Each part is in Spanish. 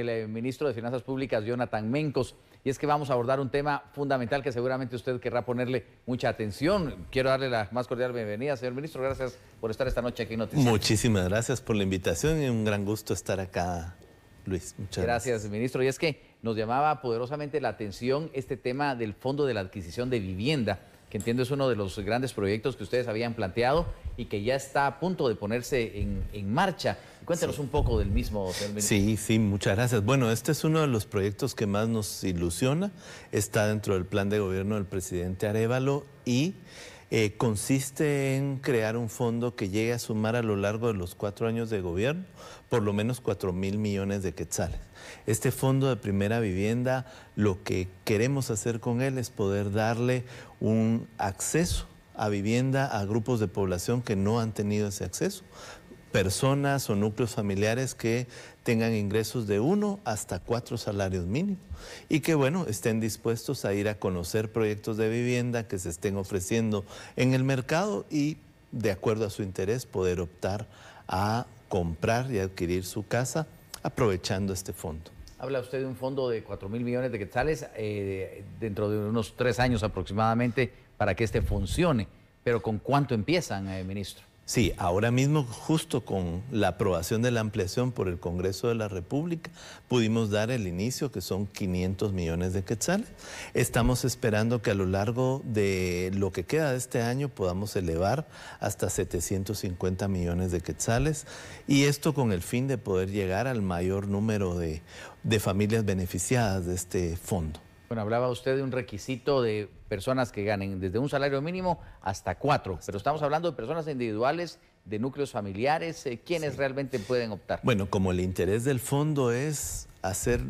el eh, ministro de Finanzas Públicas, Jonathan Mencos. Y es que vamos a abordar un tema fundamental que seguramente usted querrá ponerle mucha atención. Quiero darle la más cordial bienvenida, señor ministro. Gracias por estar esta noche aquí en Noticias. Muchísimas gracias por la invitación y un gran gusto estar acá, Luis. Muchas gracias. Gracias, ministro. Y es que nos llamaba poderosamente la atención este tema del fondo de la adquisición de vivienda que entiendo es uno de los grandes proyectos que ustedes habían planteado y que ya está a punto de ponerse en, marcha. Cuéntanos un poco del mismo. Sí, sí, muchas gracias. Bueno, este es uno de los proyectos que más nos ilusiona. Está dentro del plan de gobierno del presidente Arevalo y eh, consiste en crear un fondo que llegue a sumar a lo largo de los cuatro años de gobierno por lo menos cuatro mil millones de quetzales. Este fondo de primera vivienda, lo que queremos hacer con él es poder darle un acceso a vivienda a grupos de población que no han tenido ese acceso. Personas o núcleos familiares que tengan ingresos de uno hasta cuatro salarios mínimos y que, bueno, estén dispuestos a ir a conocer proyectos de vivienda que se estén ofreciendo en el mercado y, de acuerdo a su interés, poder optar a comprar y adquirir su casa aprovechando este fondo. Habla usted de un fondo de 4 mil millones de quetzales eh, dentro de unos tres años aproximadamente para que este funcione. Pero ¿con cuánto empiezan, eh, ministro? Sí, ahora mismo justo con la aprobación de la ampliación por el Congreso de la República pudimos dar el inicio que son 500 millones de quetzales. Estamos esperando que a lo largo de lo que queda de este año podamos elevar hasta 750 millones de quetzales y esto con el fin de poder llegar al mayor número de, de familias beneficiadas de este fondo. Bueno, hablaba usted de un requisito de personas que ganen desde un salario mínimo hasta cuatro, pero estamos hablando de personas individuales, de núcleos familiares, ¿quienes eh, ¿quiénes realmente pueden optar? Bueno, como el interés del fondo es hacer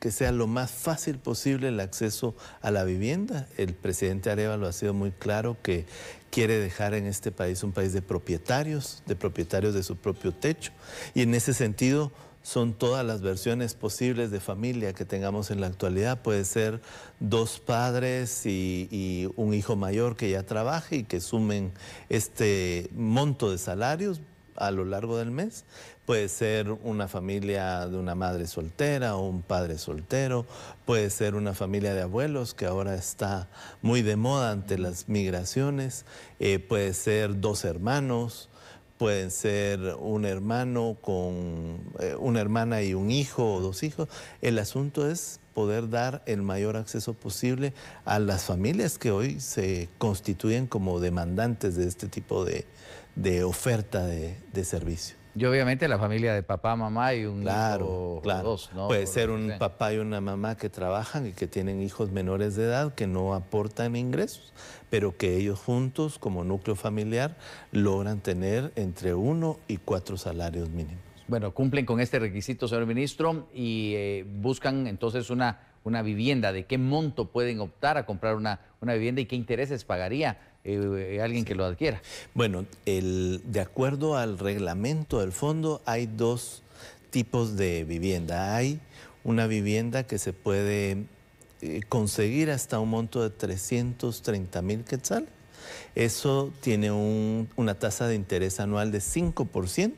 que sea lo más fácil posible el acceso a la vivienda. El presidente lo ha sido muy claro que quiere dejar en este país un país de propietarios, de propietarios de su propio techo. Y en ese sentido, son todas las versiones posibles de familia que tengamos en la actualidad. Puede ser dos padres y, un hijo mayor que ya trabaje y que sumen este monto de salarios a lo largo del mes. Puede ser una familia de una madre soltera o un padre soltero. Puede ser una familia de abuelos que ahora está muy de moda ante las migraciones. Eh, puede ser dos hermanos pueden ser un hermano con eh, una hermana y un hijo o dos hijos. El asunto es poder dar el mayor acceso posible a las familias que hoy se constituyen como demandantes de este tipo de, oferta de, de servicio. Y obviamente la familia de papá, mamá y un claro, hijo claro. dos, ¿no? Puede ser un papá y una mamá que trabajan y que tienen hijos menores de edad que no aportan ingresos, pero que ellos juntos, como núcleo familiar, logran tener entre uno y cuatro salarios mínimos. Bueno, cumplen con este requisito, señor ministro, y eh, buscan entonces una una vivienda, de qué monto pueden optar a comprar una, vivienda y qué intereses pagaría eh, eh, alguien que lo adquiera. Bueno, el, de acuerdo al reglamento del fondo hay dos tipos de vivienda. Hay una vivienda que se puede eh, conseguir hasta un monto de 330 mil quetzales. Eso tiene un, una tasa de interés anual de 5%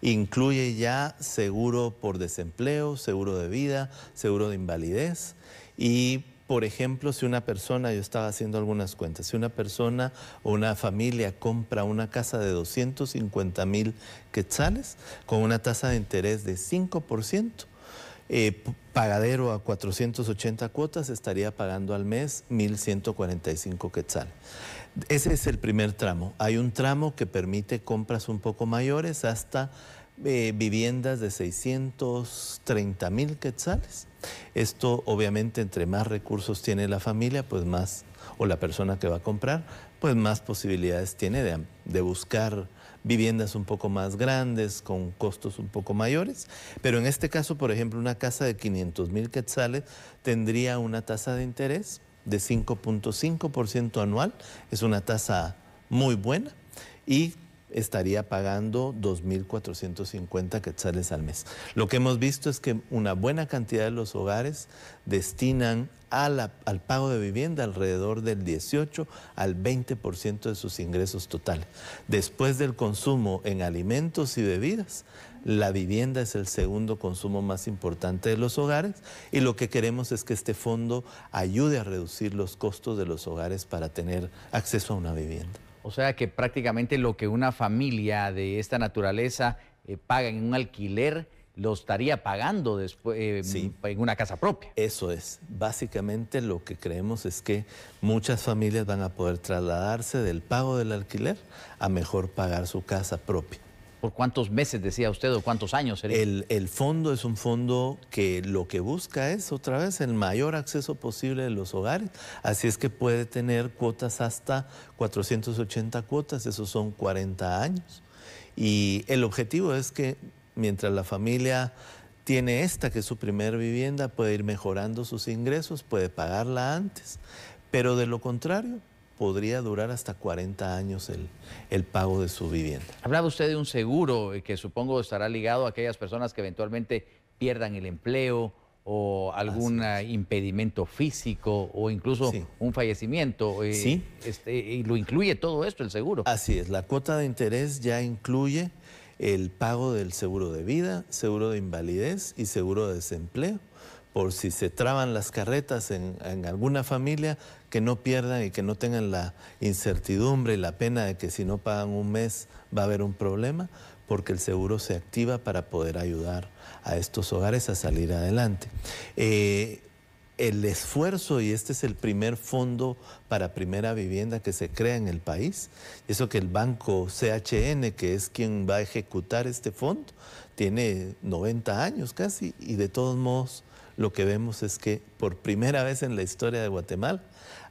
Incluye ya seguro por desempleo, seguro de vida, seguro de invalidez y por ejemplo, si una persona, yo estaba haciendo algunas cuentas, si una persona o una familia compra una casa de 250 mil quetzales con una tasa de interés de 5%, eh, pagadero a 480 cuotas estaría pagando al mes 1.145 quetzales. Ese es el primer tramo. Hay un tramo que permite compras un poco mayores hasta eh, viviendas de 630 mil quetzales. Esto obviamente entre más recursos tiene la familia, pues más, o la persona que va a comprar, pues más posibilidades tiene de, de buscar viviendas un poco más grandes, con costos un poco mayores, pero en este caso, por ejemplo, una casa de 500 mil quetzales tendría una tasa de interés de 5.5% anual, es una tasa muy buena y estaría pagando 2.450 quetzales al mes. Lo que hemos visto es que una buena cantidad de los hogares destinan al pago de vivienda alrededor del 18 al 20% de sus ingresos totales. Después del consumo en alimentos y bebidas, la vivienda es el segundo consumo más importante de los hogares y lo que queremos es que este fondo ayude a reducir los costos de los hogares para tener acceso a una vivienda. O sea que prácticamente lo que una familia de esta naturaleza eh, paga en un alquiler lo estaría pagando después eh, en una casa propia. Eso es. Básicamente lo que creemos es que muchas familias van a poder trasladarse del pago del alquiler a mejor pagar su casa propia. ¿Por cuántos meses decía usted o cuántos años sería? El, fondo es un fondo que lo que busca es otra vez el mayor acceso posible de los hogares, así es que puede tener cuotas hasta 480 cuotas, esos son 40 años. Y el objetivo es que mientras la familia tiene esta, que es su primer vivienda, puede ir mejorando sus ingresos, puede pagarla antes, pero de lo contrario, podría durar hasta 40 años el, el pago de su vivienda. Hablaba usted de un seguro eh, que supongo estará ligado a aquellas personas que eventualmente pierdan el empleo o algún ah, impedimento físico o incluso un fallecimiento. Eh, sí. Este, y lo incluye todo esto, el seguro. Así es, la cuota de interés ya incluye el pago del seguro de vida, seguro de invalidez y seguro de desempleo por si se traban las carretas en, alguna familia, que no pierdan y que no tengan la incertidumbre y la pena de que si no pagan un mes va a haber un problema, porque el seguro se activa para poder ayudar a estos hogares a salir adelante. Eh, el esfuerzo, y este es el primer fondo para primera vivienda que se crea en el país, eso que el banco CHN, que es quien va a ejecutar este fondo, tiene 90 años casi, y de todos modos lo que vemos es que por primera vez en la historia de Guatemala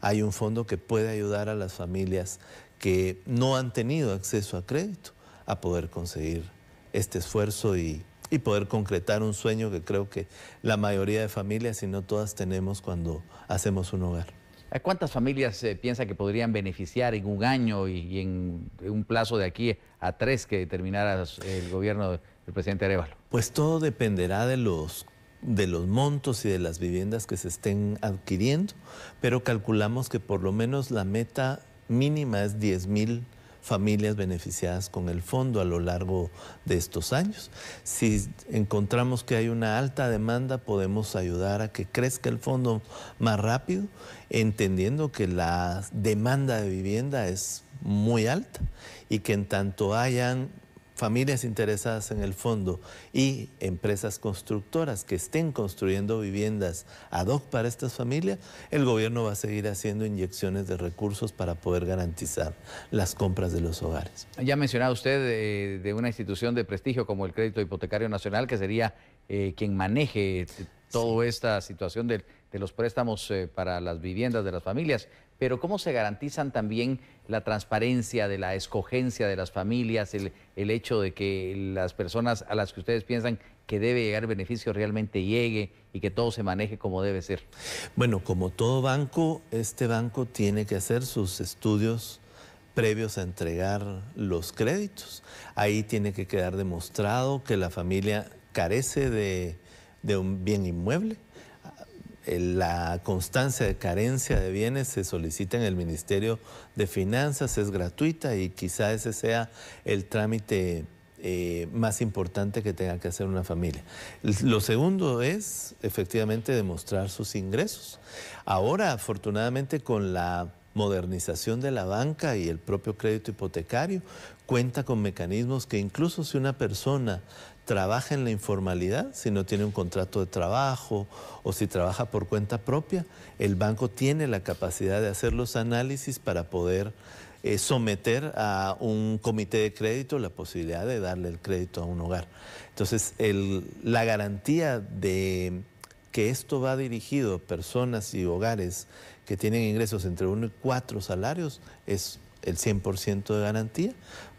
hay un fondo que puede ayudar a las familias que no han tenido acceso a crédito a poder conseguir este esfuerzo y, poder concretar un sueño que creo que la mayoría de familias, si no todas, tenemos cuando hacemos un hogar. Eh, cuántas familias se eh, piensa que podrían beneficiar en un año y, en, un plazo de aquí a tres que terminara el gobierno del presidente Arevalo? Pues todo dependerá de los de los montos y de las viviendas que se estén adquiriendo, pero calculamos que por lo menos la meta mínima es 10 mil familias beneficiadas con el fondo a lo largo de estos años. Si encontramos que hay una alta demanda, podemos ayudar a que crezca el fondo más rápido, entendiendo que la demanda de vivienda es muy alta y que en tanto hayan familias interesadas en el fondo y empresas constructoras que estén construyendo viviendas ad hoc para estas familias, el gobierno va a seguir haciendo inyecciones de recursos para poder garantizar las compras de los hogares. Ya mencionaba usted de, una institución de prestigio como el Crédito Hipotecario Nacional, que sería eh, quien maneje toda esta situación de, los préstamos eh, para las viviendas de las familias pero ¿cómo se garantizan también la transparencia de la escogencia de las familias, el, hecho de que las personas a las que ustedes piensan que debe llegar el beneficio realmente llegue y que todo se maneje como debe ser? Bueno, como todo banco, este banco tiene que hacer sus estudios previos a entregar los créditos. Ahí tiene que quedar demostrado que la familia carece de un bien inmueble, eh, la constancia de carencia de bienes se solicita en el Ministerio de Finanzas, es gratuita y quizá ese sea el trámite eh, más importante que tenga que hacer una familia. Lo segundo es efectivamente demostrar sus ingresos. Ahora, afortunadamente, con la modernización de la banca y el propio crédito hipotecario, cuenta con mecanismos que incluso si una persona trabaja en la informalidad, si no tiene un contrato de trabajo o si trabaja por cuenta propia, el banco tiene la capacidad de hacer los análisis para poder eh, someter a un comité de crédito la posibilidad de darle el crédito a un hogar. Entonces, la garantía de que esto va dirigido a personas y hogares que tienen ingresos entre 1 y cuatro salarios es el 100% de garantía,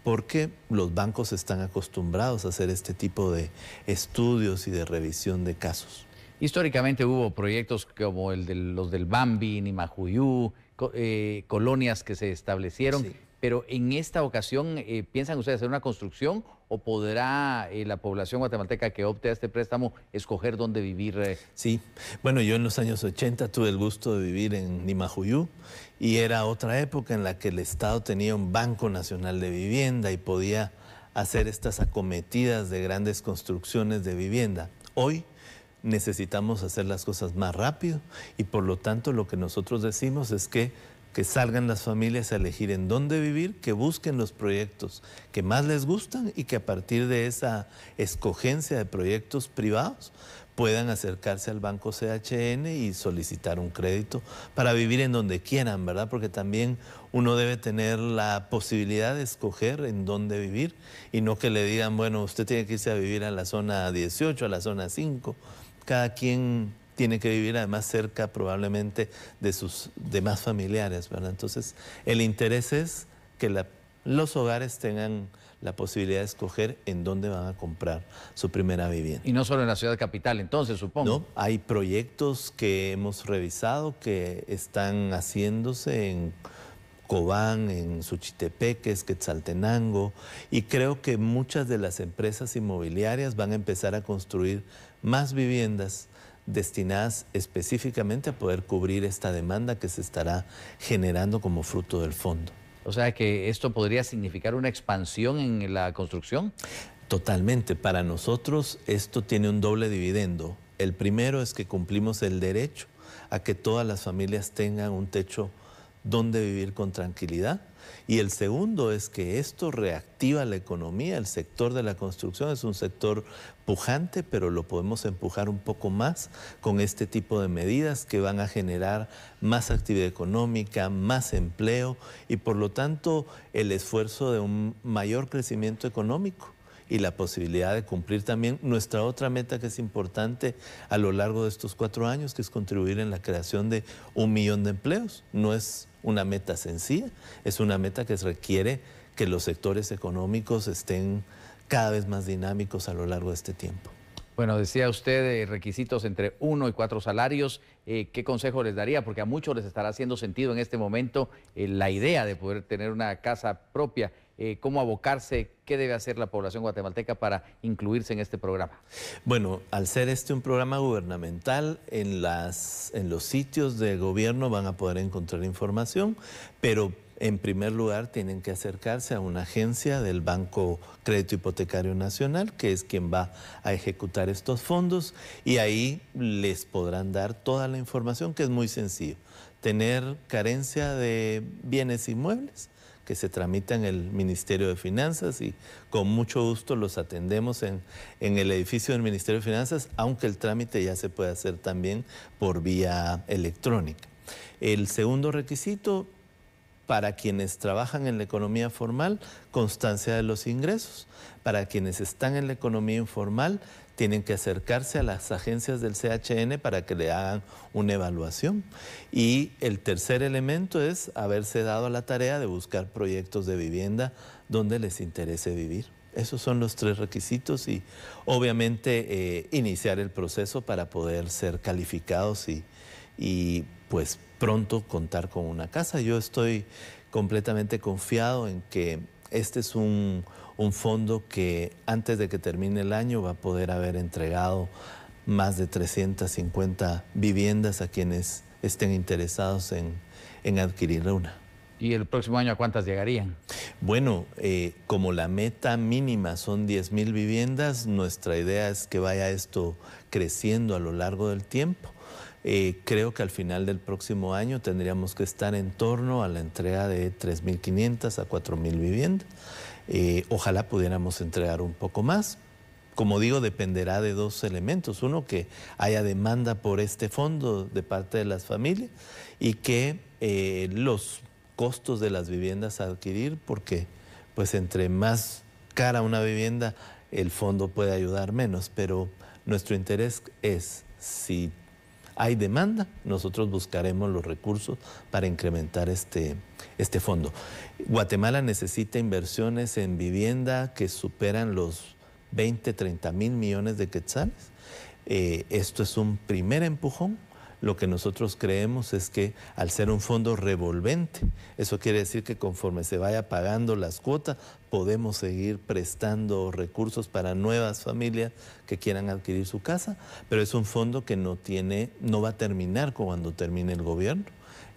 porque los bancos están acostumbrados a hacer este tipo de estudios y de revisión de casos. Históricamente hubo proyectos como el de los del Bambi, Nimajuyú, eh, colonias que se establecieron, pero en esta ocasión, eh, ¿piensan ustedes hacer una construcción o podrá eh, la población guatemalteca que opte a este préstamo escoger dónde vivir? Eh? Sí, bueno, yo en los años 80 tuve el gusto de vivir en Nimajuyú y era otra época en la que el Estado tenía un Banco Nacional de Vivienda y podía hacer estas acometidas de grandes construcciones de vivienda. Hoy necesitamos hacer las cosas más rápido y por lo tanto lo que nosotros decimos es que que salgan las familias a elegir en dónde vivir, que busquen los proyectos que más les gustan y que a partir de esa escogencia de proyectos privados puedan acercarse al banco CHN y solicitar un crédito para vivir en donde quieran, ¿verdad? Porque también uno debe tener la posibilidad de escoger en dónde vivir y no que le digan, bueno, usted tiene que irse a vivir a la zona 18, a la zona 5. Cada quien tiene que vivir además cerca probablemente de sus demás familiares, ¿verdad? Entonces, el interés es que los hogares tengan la posibilidad de escoger en dónde van a comprar su primera vivienda. Y no solo en la ciudad capital, entonces, supongo. No, hay proyectos que hemos revisado que están haciéndose en Cobán, en Suchitepeques, Quetzaltenango, y creo que muchas de las empresas inmobiliarias van a empezar a construir más viviendas destinadas específicamente a poder cubrir esta demanda que se estará generando como fruto del fondo. O sea que esto podría significar una expansión en la construcción. Totalmente. Para nosotros esto tiene un doble dividendo. El primero es que cumplimos el derecho a que todas las familias tengan un techo Dónde vivir con tranquilidad. Y el segundo es que esto reactiva la economía. El sector de la construcción es un sector pujante, pero lo podemos empujar un poco más con este tipo de medidas que van a generar más actividad económica, más empleo y por lo tanto el esfuerzo de un mayor crecimiento económico y la posibilidad de cumplir también nuestra otra meta que es importante a lo largo de estos cuatro años, que es contribuir en la creación de un millón de empleos. No es una meta sencilla, es una meta que requiere que los sectores económicos estén cada vez más dinámicos a lo largo de este tiempo. Bueno, decía usted eh, requisitos entre uno y cuatro salarios. Eh, ¿Qué consejo les daría? Porque a muchos les estará haciendo sentido en este momento eh, la idea de poder tener una casa propia. Eh, cómo abocarse, qué debe hacer la población guatemalteca para incluirse en este programa. Bueno, al ser este un programa gubernamental, en, en los sitios de gobierno van a poder encontrar información, pero en primer lugar, tienen que acercarse a una agencia del Banco Crédito Hipotecario Nacional, que es quien va a ejecutar estos fondos, y ahí les podrán dar toda la información, que es muy sencillo. Tener carencia de bienes inmuebles, que se tramita en el Ministerio de Finanzas y con mucho gusto los atendemos en, en el edificio del Ministerio de Finanzas, aunque el trámite ya se puede hacer también por vía electrónica. El segundo requisito para quienes trabajan en la economía formal, constancia de los ingresos. Para quienes están en la economía informal, tienen que acercarse a las agencias del CHN para que le hagan una evaluación. Y el tercer elemento es haberse dado a la tarea de buscar proyectos de vivienda donde les interese vivir. Esos son los tres requisitos y obviamente eh, iniciar el proceso para poder ser calificados y, y pues pronto contar con una casa. Yo estoy completamente confiado en que este es un, fondo que antes de que termine el año va a poder haber entregado más de 350 viviendas a quienes estén interesados en, en adquirir una. ¿Y el próximo año a cuántas llegarían? Bueno, eh, como la meta mínima son 10.000 mil viviendas, nuestra idea es que vaya esto creciendo a lo largo del tiempo. Eh, creo que al final del próximo año tendríamos que estar en torno a la entrega de 3.500 a 4.000 viviendas. Eh, ojalá pudiéramos entregar un poco más. Como digo, dependerá de dos elementos. Uno, que haya demanda por este fondo de parte de las familias y que eh, los costos de las viviendas a adquirir, porque pues entre más cara una vivienda, el fondo puede ayudar menos. Pero nuestro interés es, si hay demanda, nosotros buscaremos los recursos para incrementar este, este fondo. Guatemala necesita inversiones en vivienda que superan los 20, 30 mil millones de quetzales. Eh, esto es un primer empujón lo que nosotros creemos es que al ser un fondo revolvente, eso quiere decir que conforme se vaya pagando las cuotas, podemos seguir prestando recursos para nuevas familias que quieran adquirir su casa, pero es un fondo que no tiene, no va a terminar cuando termine el gobierno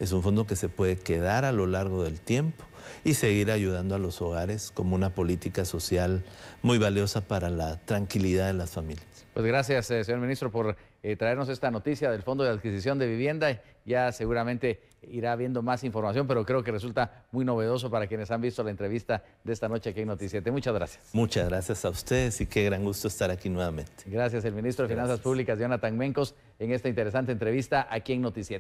es un fondo que se puede quedar a lo largo del tiempo y seguir ayudando a los hogares como una política social muy valiosa para la tranquilidad de las familias. Pues gracias, eh, señor ministro, por eh, traernos esta noticia del Fondo de Adquisición de Vivienda. Ya seguramente irá viendo más información, pero creo que resulta muy novedoso para quienes han visto la entrevista de esta noche aquí en Noticiete. Muchas gracias. Muchas gracias a ustedes y qué gran gusto estar aquí nuevamente. Gracias, el ministro de Finanzas Públicas, Jonathan Mencos, en esta interesante entrevista aquí en Noticiete.